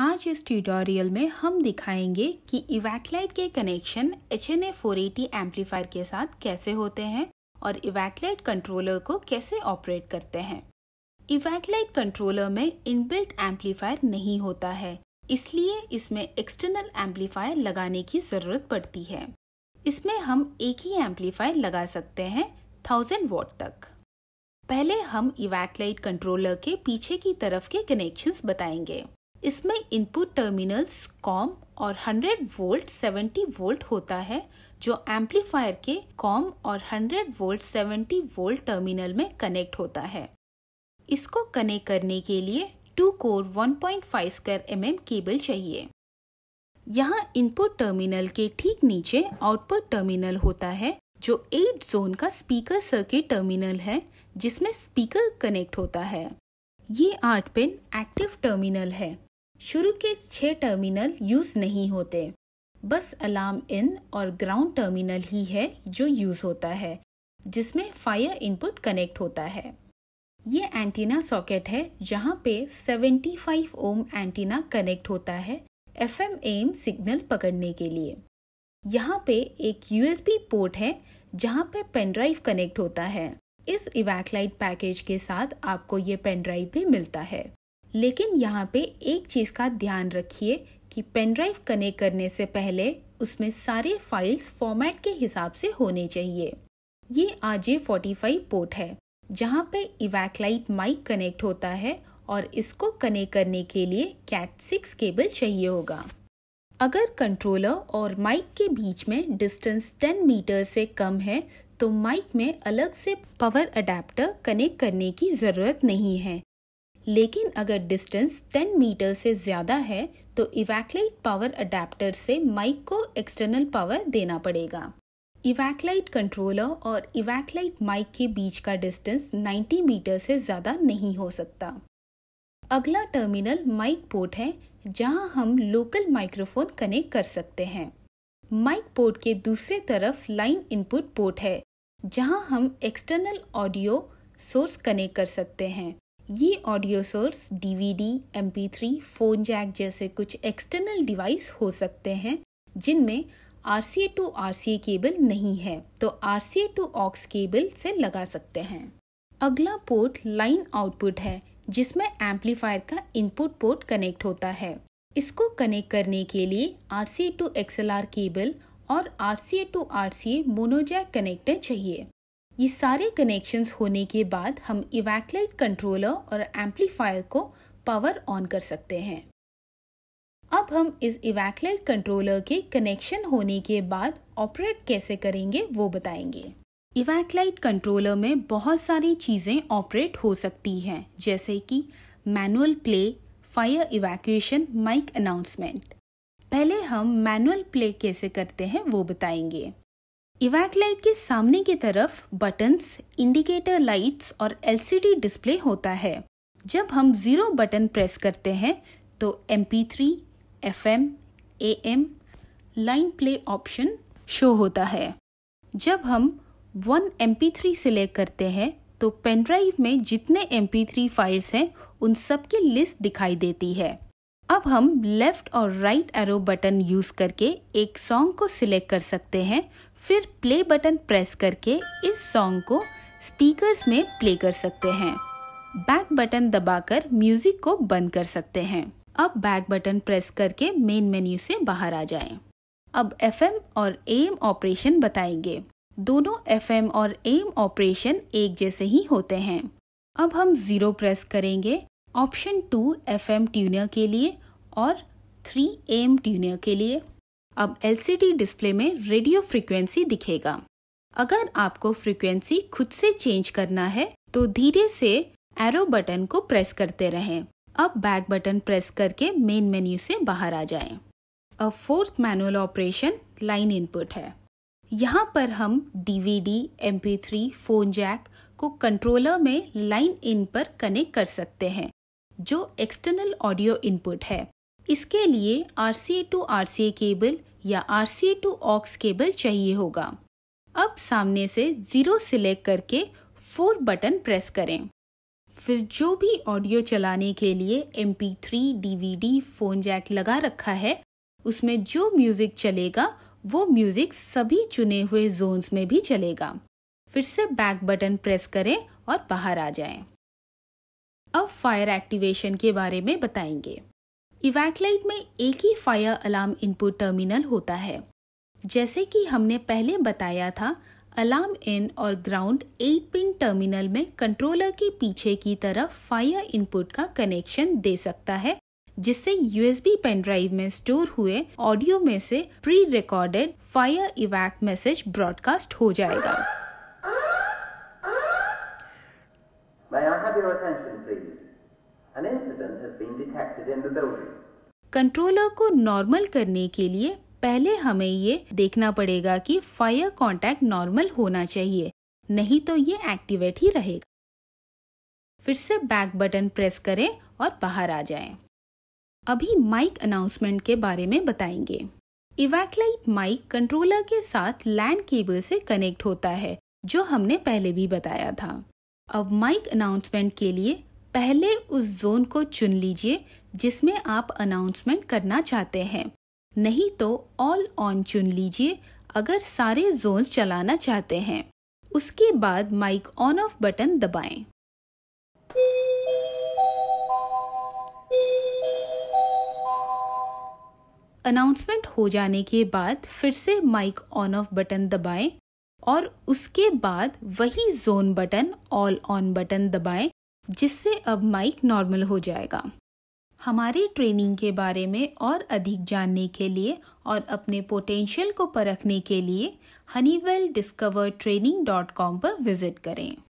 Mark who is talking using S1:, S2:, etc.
S1: आज इस ट्यूटोरियल में हम दिखाएंगे कि इवैक्लाइट के connection H N A four eighty amplifier के साथ कैसे होते हैं और इवैक्लाइट कंट्रोलर को कैसे ऑपरेट करते हैं इवैक्लाइट कंट्रोलर में इनबिल्ट एम्पलीफायर नहीं होता है इसलिए इसमें एक्सटर्नल एम्पलीफायर लगाने की ज़रूरत पड़ती है इसमें हम एक ही एम्पलीफायर लगा सकते हैं थाउजेंड वॉट तक पहले हम इवैक्लाइट कंट्रोलर के पीछे की तरफ के कनेक्शंस बताएंगे इसमें इनपुट टर्मिनल्स कॉम और 100 वोल्ट 70 वोल्ट होता है जो एम्पलीफायर के कॉम और 100 वोल्ट 70 वोल्ट टर्मिनल में कनेक्ट होता है इसको कनेक्ट करने के लिए two core 1.5 point M cable चाहिए यहाँ इनपुट टर्मिनल के ठीक नीचे आउटपुट टर्मिनल होता है जो 8 जोन का स्पीकर सर्किट टर्मिनल है जिसमें स्पीकर कनेक्ट होता है ये आठ पिन एक्टिव टर्मिनल है शुरू के छह टर्मिनल यूज नहीं होते बस अलार्म इन और ग्राउंड टर्मिनल ही है जो यूज होता है जिसमें फायर इनपुट कनेक्ट होता है ये एंटीना सॉकेट है जहाँ पे 75 ओम एंटीना कनेक्ट होता है एफ एम एम सिग्नल पकड़ने के लिए यहाँ पे एक यू पोर्ट है जहाँ पे पेनड्राइव कनेक्ट होता है इस इवैकलाइट पैकेज के साथ आपको ये पेनड्राइव भी मिलता है लेकिन यहाँ पे एक चीज़ का ध्यान रखिए कि पेन ड्राइव कनेक्ट करने से पहले उसमें सारे फाइल्स फॉर्मेट के हिसाब से होने चाहिए ये आज ए पोर्ट है जहाँ पे इवैकलाइट माइक कनेक्ट होता है और इसको कनेक्ट करने के लिए कैट सिक्स केबल चाहिए होगा अगर कंट्रोलर और माइक के बीच में डिस्टेंस 10 मीटर से कम है तो माइक में अलग से पावर अडेप्टर कनेक्ट करने की ज़रूरत नहीं है लेकिन अगर डिस्टेंस 10 मीटर से ज़्यादा है तो इवैकलाइट पावर अडेप्टर से माइक को एक्सटर्नल पावर देना पड़ेगा इवैक्लाइट कंट्रोलर और इवैक्लाइट माइक के बीच का डिस्टेंस 90 मीटर से ज़्यादा नहीं हो सकता अगला टर्मिनल माइक पोर्ट है जहां हम लोकल माइक्रोफोन कनेक्ट कर सकते हैं माइक पोर्ट के दूसरे तरफ लाइन इनपुट पोर्ट है जहां हम एक्सटर्नल ऑडियो सोर्स कनेक्ट कर सकते हैं ये audio source DVD, MP phone jack जैसे कुछ एक्सटर्नल डिवाइस हो सकते हैं जिनमें R C to R C cable नहीं है तो R C to aux cable से लगा सकते हैं अगला पोर्ट लाइन आउटपुट है जिसमें एम्पलीफायर का इनपुट पोर्ट कनेक्ट होता है इसको कनेक्ट करने के लिए R C to R cable और R C to R C mono jack connector चाहिए ये सारे कनेक्शंस होने के बाद हम इवैक्लाइट कंट्रोलर और एम्पलीफायर को पावर ऑन कर सकते हैं अब हम इस इवैक्लाइट कंट्रोलर के कनेक्शन होने के बाद ऑपरेट कैसे करेंगे वो बताएंगे इवैक्लाइट कंट्रोलर में बहुत सारी चीज़ें ऑपरेट हो सकती हैं जैसे कि manual play fire evacuation mic announcement पहले हम मैनुअल प्ले कैसे करते हैं वो बताएंगे इवैक लाइट के सामने की तरफ बटन्स इंडिकेटर लाइट्स और एलसीडी डिस्प्ले होता है जब हम ज़ीरो बटन प्रेस करते हैं तो M P three F M A M line play option show होता है जब हम one M P three select करते हैं तो पेनड्राइव में जितने एम पी थ्री फाइल्स हैं उन सब की लिस्ट दिखाई देती है अब हम लेफ़्ट और राइट एरो बटन यूज़ करके एक सॉन्ग को सिलेक्ट कर सकते हैं फिर प्ले बटन प्रेस करके इस सॉन्ग को स्पीकर्स में प्ले कर सकते हैं बैक बटन दबाकर म्यूजिक को बंद कर सकते हैं अब बैक बटन प्रेस करके मेन मेन्यू से बाहर आ जाएं। अब एफ और एम ऑपरेशन बताएंगे दोनों एफ और एम ऑपरेशन एक जैसे ही होते हैं अब हम ज़ीरो प्रेस करेंगे ऑप्शन टू एफ ट्यूनर के लिए और थ्री एम ट्यूनर के लिए अब एलसीडी डिस्प्ले में रेडियो फ्रिक्वेंसी दिखेगा अगर आपको फ्रिक्वेंसी खुद से चेंज करना है तो धीरे से एरो बटन को प्रेस करते रहें अब बैक बटन प्रेस करके मेन मेन्यू से बाहर आ जाएं। अब fourth manual operation line input है यहाँ पर हम डीवीडी MP3, फोन जैक को कंट्रोलर में लाइन इन पर कनेक्ट कर सकते हैं जो एक्सटर्नल ऑडियो इनपुट है इसके लिए R C A to R C A cable या R C A to aux cable चाहिए होगा अब सामने से ज़ीरो सिलेक्ट करके फोर बटन प्रेस करें फिर जो भी ऑडियो चलाने के लिए M P three D V D phone jack लगा रखा है उसमें जो म्यूज़िक चलेगा वो म्यूज़िक सभी चुने हुए जोन्स में भी चलेगा फिर से बैक बटन प्रेस करें और बाहर आ जाएं। अब फायर एक्टिवेशन के बारे में बताएंगे इवैकलाइट में एक ही फायर अलार्म इनपुट टर्मिनल होता है जैसे कि हमने पहले बताया था अलार्म इन और ग्राउंड एट पिन टर्मिनल में कंट्रोलर के पीछे की तरफ फायर इनपुट का कनेक्शन दे सकता है जिससे यूएसबी पेन ड्राइव में स्टोर हुए ऑडियो में से pre recorded fire evac message broadcast हो जाएगा May I have your attention, please? An incident has been detected in the building. Controller को नॉर्मल करने के लिए पहले हमें ये देखना पड़ेगा कि फायर कांटेक्ट नॉर्मल होना चाहिए नहीं तो ये एक्टिवेट ही रहेगा फिर से बैक बटन प्रेस करें और बाहर आ जाएं। अभी माइक अनाउंसमेंट के बारे में बताएंगे इवैक्लाइट माइक कंट्रोलर के साथ लैंड केबल से कनेक्ट होता है जो हमने पहले भी बताया था अब माइक अनाउंसमेंट के लिए पहले उस जोन को चुन लीजिए जिसमें आप अनाउंसमेंट करना चाहते हैं नहीं तो ऑल ऑन चुन लीजिए अगर सारे जोन चलाना चाहते हैं उसके बाद माइक ऑन ऑफ बटन दबाएं। अनाउंसमेंट हो जाने के बाद फिर से माइक ऑन ऑफ बटन दबाएं और उसके बाद वही zone button all on button दबाएं जिससे अब माइक नॉर्मल हो जाएगा हमारी ट्रेनिंग के बारे में और अधिक जानने के लिए और अपने पोटेंशियल को परखने के लिए Honeywell Discover training dot com पर विजिट करें